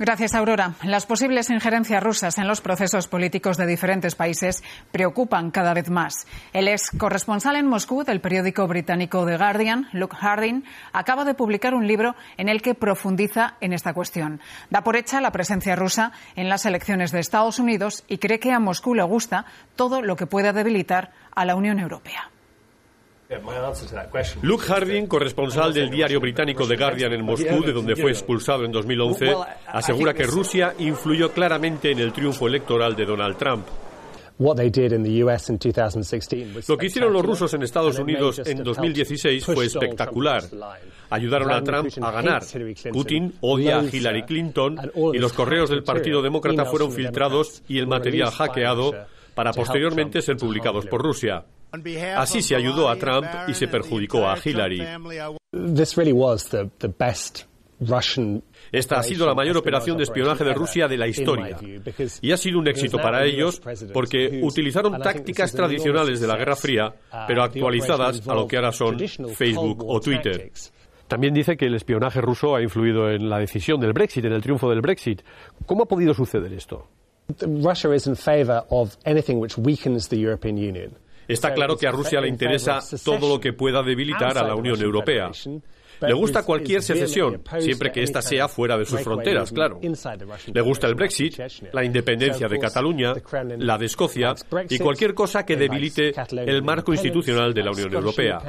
Gracias, Aurora. Las posibles injerencias rusas en los procesos políticos de diferentes países preocupan cada vez más. El ex corresponsal en Moscú del periódico británico The Guardian, Luke Harding, acaba de publicar un libro en el que profundiza en esta cuestión. Da por hecha la presencia rusa en las elecciones de Estados Unidos y cree que a Moscú le gusta todo lo que pueda debilitar a la Unión Europea. Luke Harding, corresponsal del diario británico The Guardian en Moscú, de donde fue expulsado en 2011, asegura que Rusia influyó claramente en el triunfo electoral de Donald Trump. Lo que hicieron los rusos en Estados Unidos en 2016 fue espectacular. Ayudaron a Trump a ganar. Putin odia a Hillary uh, Clinton y los correos del Partido Demócrata fueron filtrados y el material hackeado para posteriormente ser publicados por Rusia. Así se ayudó a Trump y se perjudicó a Hillary. Esta ha sido la mayor operación de espionaje de Rusia de la historia y ha sido un éxito para ellos porque utilizaron tácticas tradicionales de la Guerra Fría, uh, pero actualizadas a lo que ahora son Facebook o Twitter. También dice que el espionaje ruso ha influido en la decisión del Brexit, en el triunfo del Brexit. ¿Cómo ha podido suceder esto? Está claro que a Rusia le interesa todo lo que pueda debilitar a la Unión Europea. Le gusta cualquier secesión, siempre que ésta sea fuera de sus fronteras, claro. Le gusta el Brexit, la independencia de Cataluña, la de Escocia y cualquier cosa que debilite el marco institucional de la Unión Europea.